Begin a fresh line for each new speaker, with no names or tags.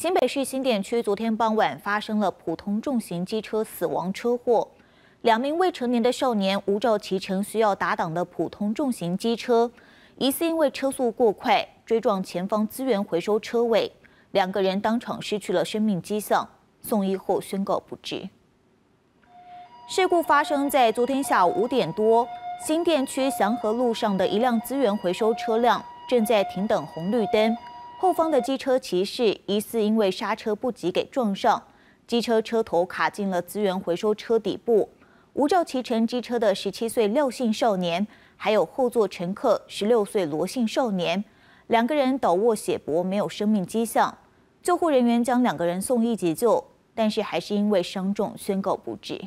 新北市新店区昨天傍晚发生了普通重型机车死亡车祸，两名未成年的少年无照骑乘需要打挡的普通重型机车，疑似因为车速过快追撞前方资源回收车尾，两个人当场失去了生命迹象，送医后宣告不治。事故发生在昨天下午五点多，新店区祥和路上的一辆资源回收车辆正在停等红绿灯。后方的机车骑士疑似因为刹车不及给撞上，机车车头卡进了资源回收车底部。无照骑乘机车的十七岁廖姓少年，还有后座乘客十六岁罗姓少年，两个人倒卧血泊，没有生命迹象。救护人员将两个人送医急救，但是还是因为伤重宣告不治。